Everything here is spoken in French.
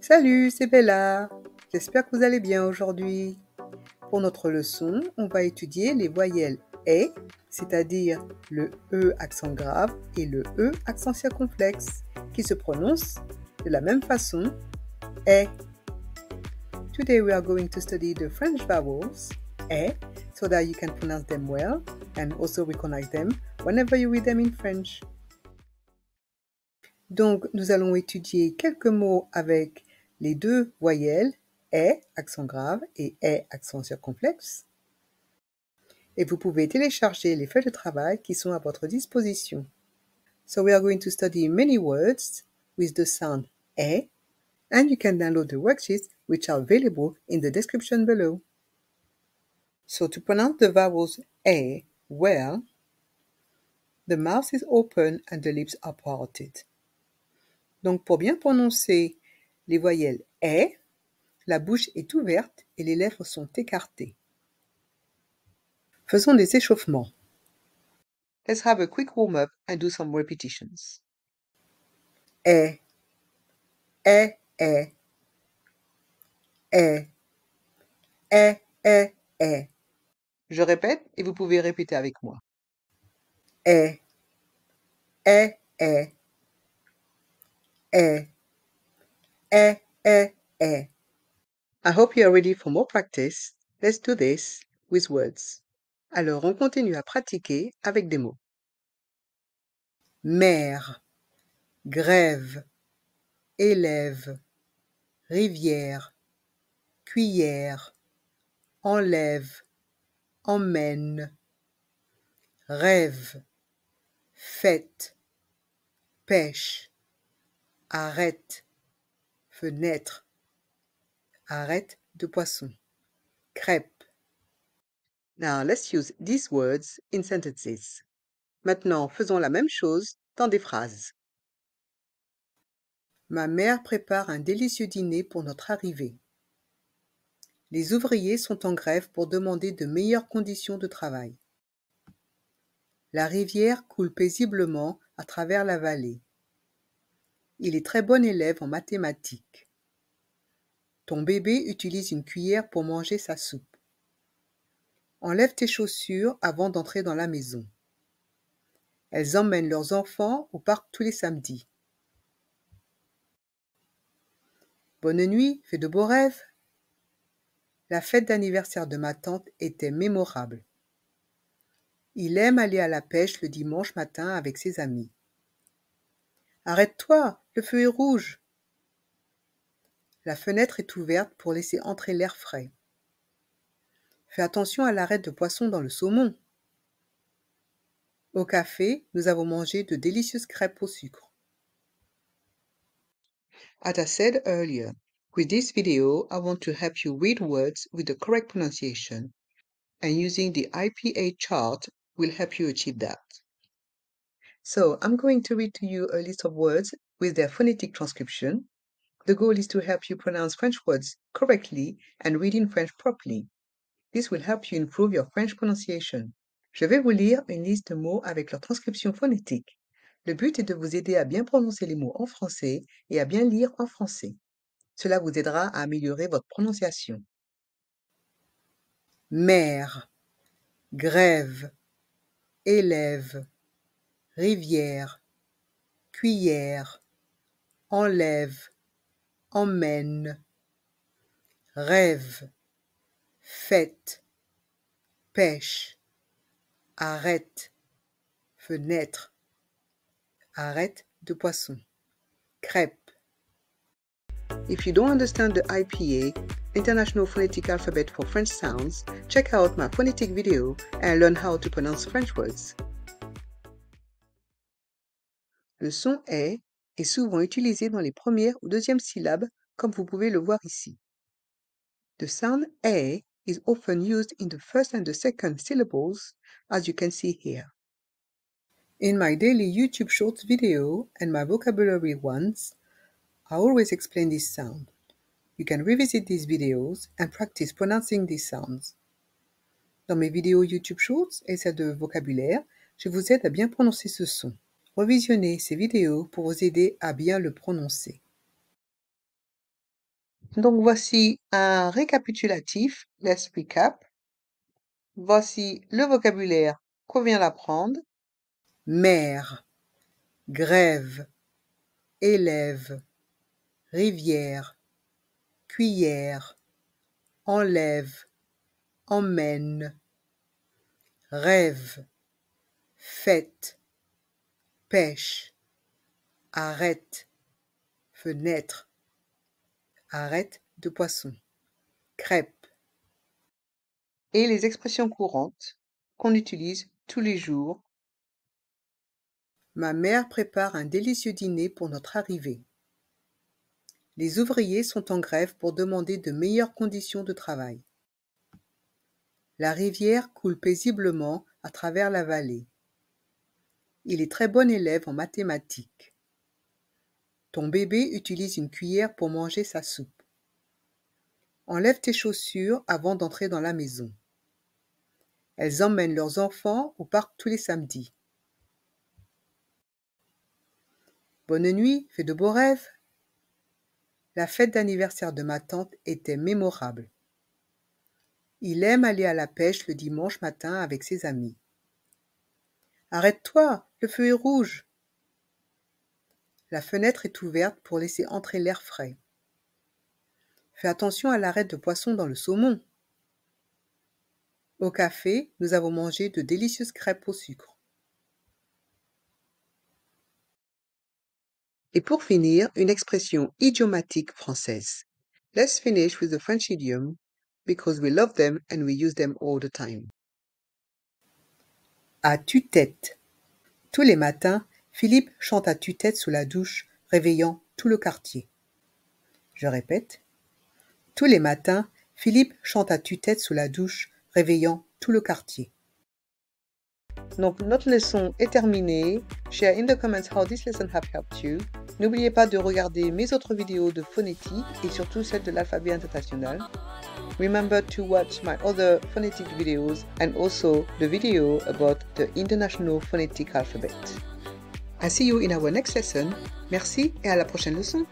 Salut, c'est Bella. J'espère que vous allez bien aujourd'hui. Pour notre leçon, on va étudier les voyelles E, c'est-à-dire le E accent grave et le E accent circonflexe, qui se prononcent de la même façon, E. Today we are going to study the French vowels, E, so that you can pronounce them well and also recognize them whenever you read them in French. Donc, nous allons étudier quelques mots avec les deux voyelles est accent grave et est accent circonflexe. Et vous pouvez télécharger les feuilles de travail qui sont à votre disposition. So we are going to study many words with the sound est and you can download the worksheets which are available in the description below. So to pronounce the vowels a well, the mouth is open and the lips are parted. Donc pour bien prononcer les voyelles est, la bouche est ouverte et les lèvres sont écartées. Faisons des échauffements. Let's have a quick warm-up and do some repetitions. Est, est, est. Est, est, est. Je répète et vous pouvez répéter avec moi. Est, est, est. Est eh, eh, eh. I hope you are ready for more practice. Let's do this with words. Alors, on continue à pratiquer avec des mots. Mère grève, élève, rivière, cuillère, enlève, emmène, rêve, fête, pêche, arrête, fenêtre, arrête de poisson, crêpe. Now let's use these words in sentences. Maintenant, faisons la même chose dans des phrases. Ma mère prépare un délicieux dîner pour notre arrivée. Les ouvriers sont en grève pour demander de meilleures conditions de travail. La rivière coule paisiblement à travers la vallée. Il est très bon élève en mathématiques. Ton bébé utilise une cuillère pour manger sa soupe. Enlève tes chaussures avant d'entrer dans la maison. Elles emmènent leurs enfants au parc tous les samedis. Bonne nuit, fais de beaux rêves. La fête d'anniversaire de ma tante était mémorable. Il aime aller à la pêche le dimanche matin avec ses amis. Arrête-toi, le feu est rouge. La fenêtre est ouverte pour laisser entrer l'air frais. Fais attention à l'arrêt de poisson dans le saumon. Au café, nous avons mangé de délicieuses crêpes au sucre. As I said earlier, with this video, I want to help you read words with the correct pronunciation, and using the IPA chart will help you achieve that. So I'm going to read to you a list of words with their phonetic transcription. The goal is to help you pronounce French words correctly and read in French properly. This will help you improve your French pronunciation. Je vais vous lire une liste de mots avec leur transcription phonétique. Le but est de vous aider à bien prononcer les mots en français et à bien lire en français. Cela vous aidera à améliorer votre prononciation. Mère, grève, élève rivière, cuillère, enlève, emmène, rêve, fête, pêche, arrête, fenêtre, arrête de poisson, crêpe. If you don't understand the IPA, International Phonetic Alphabet for French Sounds, check out my phonetic video and learn how to pronounce French words. Le son est est souvent utilisé dans les premières ou deuxièmes syllabes, comme vous pouvez le voir ici. The sound a is often used in the first and the second syllables, as you can see here. In my daily YouTube Shorts video and my vocabulary ones, I always explain this sound. You can revisit these videos and practice pronouncing these sounds. Dans mes vidéos YouTube Shorts et celles de vocabulaire, je vous aide à bien prononcer ce son. Revisionnez ces vidéos pour vous aider à bien le prononcer. Donc voici un récapitulatif, let's recap. Voici le vocabulaire qu'on vient d'apprendre. Mer, grève, élève, rivière, cuillère, enlève, emmène, rêve, fête, pêche, arrête, fenêtre, arrête de poisson, crêpe. Et les expressions courantes qu'on utilise tous les jours. Ma mère prépare un délicieux dîner pour notre arrivée. Les ouvriers sont en grève pour demander de meilleures conditions de travail. La rivière coule paisiblement à travers la vallée. Il est très bon élève en mathématiques. Ton bébé utilise une cuillère pour manger sa soupe. Enlève tes chaussures avant d'entrer dans la maison. Elles emmènent leurs enfants au parc tous les samedis. Bonne nuit, fais de beaux rêves. La fête d'anniversaire de ma tante était mémorable. Il aime aller à la pêche le dimanche matin avec ses amis. Arrête-toi, le feu est rouge. La fenêtre est ouverte pour laisser entrer l'air frais. Fais attention à l'arrêt de poisson dans le saumon. Au café, nous avons mangé de délicieuses crêpes au sucre. Et pour finir, une expression idiomatique française. Let's finish with the French idiom because we love them and we use them all the time. À tu tête tous les matins, Philippe chante à tue-tête sous la douche, réveillant tout le quartier. Je répète. Tous les matins, Philippe chante à tue-tête sous la douche, réveillant tout le quartier. Donc notre leçon est terminée. Share in the comments how this lesson have helped you. N'oubliez pas de regarder mes autres vidéos de phonétique et surtout celles de l'alphabet international. Remember to watch my other phonetic videos and also the video about the International Phonetic Alphabet. I see you in our next lesson. Merci et à la prochaine leçon.